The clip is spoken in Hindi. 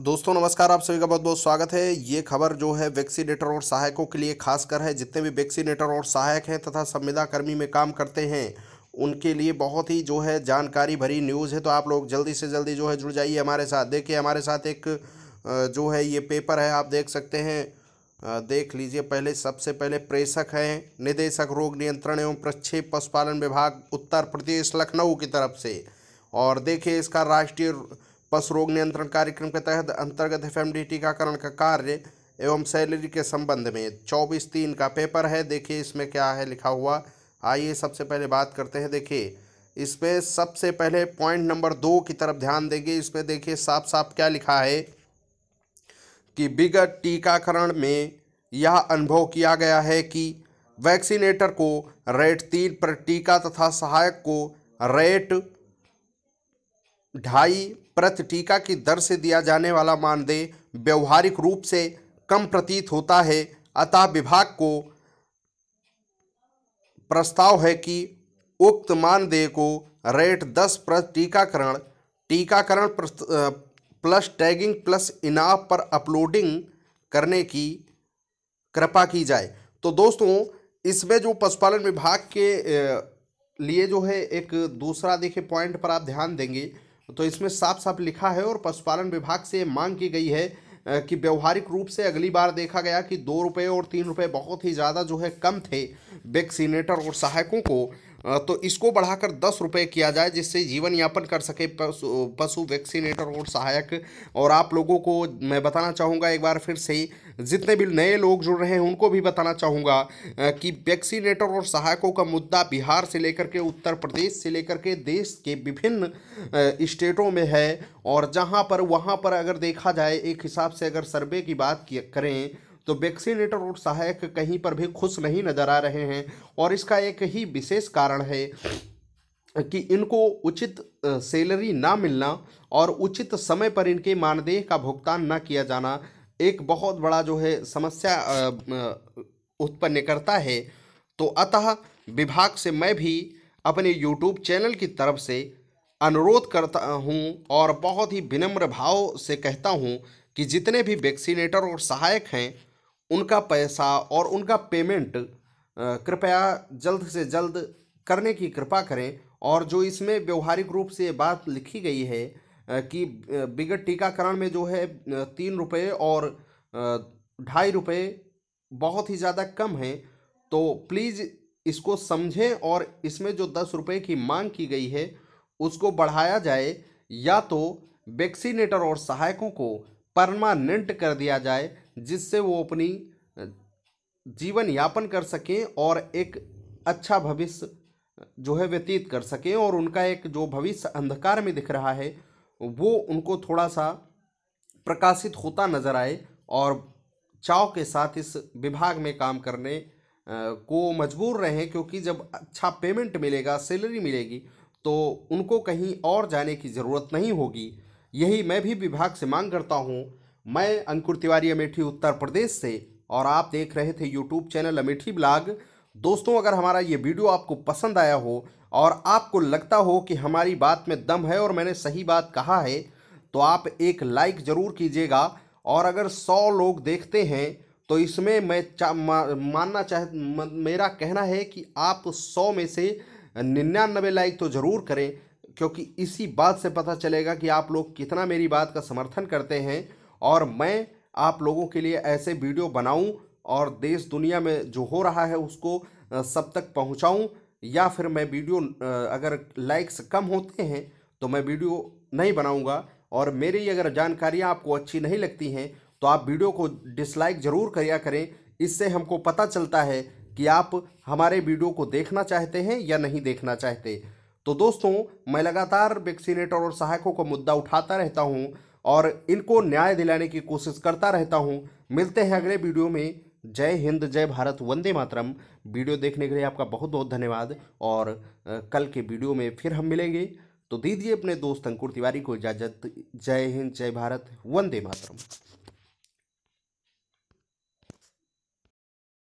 दोस्तों नमस्कार आप सभी का बहुत बहुत स्वागत है ये खबर जो है वैक्सीनेटर और सहायकों के लिए खासकर है जितने भी वैक्सीनेटर और सहायक हैं तथा संविदा कर्मी में काम करते हैं उनके लिए बहुत ही जो है जानकारी भरी न्यूज़ है तो आप लोग जल्दी से जल्दी जो है जुड़ जाइए हमारे साथ देखिए हमारे साथ एक जो है ये पेपर है आप देख सकते हैं देख लीजिए पहले सबसे पहले प्रेषक हैं निदेशक रोग नियंत्रण एवं प्रक्षेप पशुपालन विभाग उत्तर प्रदेश लखनऊ की तरफ से और देखिए इसका राष्ट्रीय पशु रोग नियंत्रण कार्यक्रम के तहत अंतर्गत डी टीकाकरण का कार्य एवं सैलरी के संबंध में चौबीस तीन का पेपर है देखिए इसमें क्या है लिखा हुआ आइए सबसे पहले बात करते हैं देखिए इसमें सबसे पहले पॉइंट नंबर दो की तरफ ध्यान देंगे इसमें देखिए साफ साफ क्या लिखा है कि विगत टीकाकरण में यह अनुभव किया गया है कि वैक्सीनेटर को रेट तीन पर टीका तथा सहायक को रेट ढाई प्रति टीका की दर से दिया जाने वाला मानदेय व्यवहारिक रूप से कम प्रतीत होता है अतः विभाग को प्रस्ताव है कि उक्त मानदेय को रेट दस प्रति टीकाकरण टीकाकरण प्लस टैगिंग प्लस इनाप पर अपलोडिंग करने की कृपा की जाए तो दोस्तों इसमें जो पशुपालन विभाग के लिए जो है एक दूसरा देखिए पॉइंट पर आप ध्यान देंगे तो इसमें साफ साफ लिखा है और पशुपालन विभाग से मांग की गई है कि व्यवहारिक रूप से अगली बार देखा गया कि दो रुपये और तीन रुपये बहुत ही ज़्यादा जो है कम थे वैक्सीनेटर और सहायकों को तो इसको बढ़ाकर दस रुपये किया जाए जिससे जीवन यापन कर सके पशु पशु वैक्सीनेटर और सहायक और आप लोगों को मैं बताना चाहूँगा एक बार फिर से जितने भी नए लोग जुड़ रहे हैं उनको भी बताना चाहूँगा कि वैक्सीनेटर और सहायकों का मुद्दा बिहार से लेकर के उत्तर प्रदेश से लेकर के देश के विभिन्न स्टेटों में है और जहाँ पर वहाँ पर अगर देखा जाए एक हिसाब से अगर सर्वे की बात करें तो वैक्सीनेटर और सहायक कहीं पर भी खुश नहीं नजर आ रहे हैं और इसका एक ही विशेष कारण है कि इनको उचित सैलरी ना मिलना और उचित समय पर इनके मानदेय का भुगतान ना किया जाना एक बहुत बड़ा जो है समस्या उत्पन्न करता है तो अतः विभाग से मैं भी अपने यूट्यूब चैनल की तरफ से अनुरोध करता हूं और बहुत ही विनम्र भाव से कहता हूं कि जितने भी वैक्सीनेटर और सहायक हैं उनका पैसा और उनका पेमेंट कृपया जल्द से जल्द करने की कृपा करें और जो इसमें व्यवहारिक रूप से बात लिखी गई है कि बिगट टीकाकरण में जो है तीन रुपये और ढाई रुपये बहुत ही ज़्यादा कम है तो प्लीज़ इसको समझें और इसमें जो दस रुपये की मांग की गई है उसको बढ़ाया जाए या तो वैक्सीनेटर और सहायकों को परमानेंट कर दिया जाए जिससे वो अपनी जीवन यापन कर सकें और एक अच्छा भविष्य जो है व्यतीत कर सकें और उनका एक जो भविष्य अंधकार में दिख रहा है वो उनको थोड़ा सा प्रकाशित होता नजर आए और चाव के साथ इस विभाग में काम करने को मजबूर रहें क्योंकि जब अच्छा पेमेंट मिलेगा सैलरी मिलेगी तो उनको कहीं और जाने की ज़रूरत नहीं होगी यही मैं भी विभाग से मांग करता हूँ मैं अंकुर तिवारी अमेठी उत्तर प्रदेश से और आप देख रहे थे यूट्यूब चैनल अमेठी ब्लॉग दोस्तों अगर हमारा ये वीडियो आपको पसंद आया हो और आपको लगता हो कि हमारी बात में दम है और मैंने सही बात कहा है तो आप एक लाइक ज़रूर कीजिएगा और अगर सौ लोग देखते हैं तो इसमें मैं चा, मा, मानना चाह मेरा कहना है कि आप सौ में से निन्यानबे लाइक तो ज़रूर करें क्योंकि इसी बात से पता चलेगा कि आप लोग कितना मेरी बात का समर्थन करते हैं और मैं आप लोगों के लिए ऐसे वीडियो बनाऊं और देश दुनिया में जो हो रहा है उसको सब तक पहुंचाऊं या फिर मैं वीडियो अगर लाइक्स कम होते हैं तो मैं वीडियो नहीं बनाऊंगा और मेरी अगर जानकारियां आपको अच्छी नहीं लगती हैं तो आप वीडियो को डिसलाइक ज़रूर करिया करें इससे हमको पता चलता है कि आप हमारे वीडियो को देखना चाहते हैं या नहीं देखना चाहते तो दोस्तों मैं लगातार वैक्सीनेटर और सहायकों का मुद्दा उठाता रहता हूँ और इनको न्याय दिलाने की कोशिश करता रहता हूँ मिलते हैं अगले वीडियो में जय हिंद जय भारत वंदे मातरम वीडियो देखने के लिए आपका बहुत बहुत धन्यवाद और कल के वीडियो में फिर हम मिलेंगे तो दीजिए अपने दोस्त अंकुर तिवारी को इजाज़त जय हिंद जय भारत वंदे मातरम